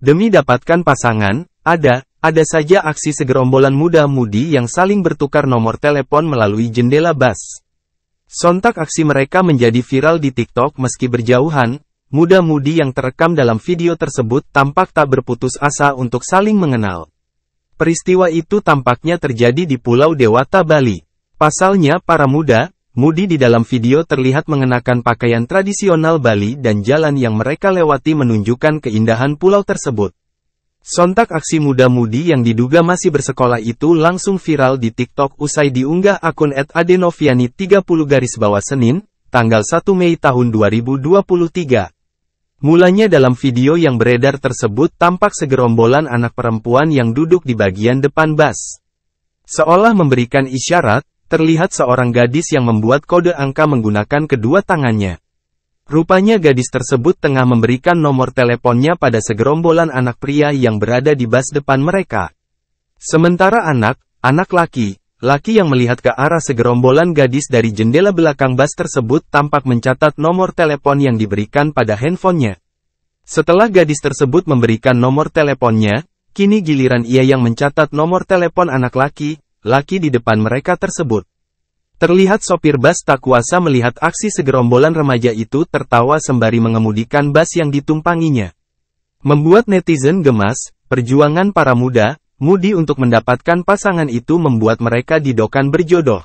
Demi dapatkan pasangan, ada, ada saja aksi segerombolan muda-mudi yang saling bertukar nomor telepon melalui jendela bas. Sontak aksi mereka menjadi viral di TikTok meski berjauhan, muda-mudi yang terekam dalam video tersebut tampak tak berputus asa untuk saling mengenal. Peristiwa itu tampaknya terjadi di Pulau Dewata, Bali. Pasalnya para muda, Mudi di dalam video terlihat mengenakan pakaian tradisional Bali dan jalan yang mereka lewati menunjukkan keindahan pulau tersebut. Sontak aksi muda Mudi yang diduga masih bersekolah itu langsung viral di TikTok usai diunggah akun @adenoviani 30 garis bawah Senin, tanggal 1 Mei tahun 2023. Mulanya dalam video yang beredar tersebut tampak segerombolan anak perempuan yang duduk di bagian depan bus. Seolah memberikan isyarat, terlihat seorang gadis yang membuat kode angka menggunakan kedua tangannya. Rupanya gadis tersebut tengah memberikan nomor teleponnya pada segerombolan anak pria yang berada di bas depan mereka. Sementara anak, anak laki, laki yang melihat ke arah segerombolan gadis dari jendela belakang bas tersebut tampak mencatat nomor telepon yang diberikan pada handphonenya. Setelah gadis tersebut memberikan nomor teleponnya, kini giliran ia yang mencatat nomor telepon anak laki, laki di depan mereka tersebut. Terlihat sopir bas tak kuasa melihat aksi segerombolan remaja itu tertawa sembari mengemudikan bas yang ditumpanginya. Membuat netizen gemas, perjuangan para muda, mudi untuk mendapatkan pasangan itu membuat mereka didokan berjodoh.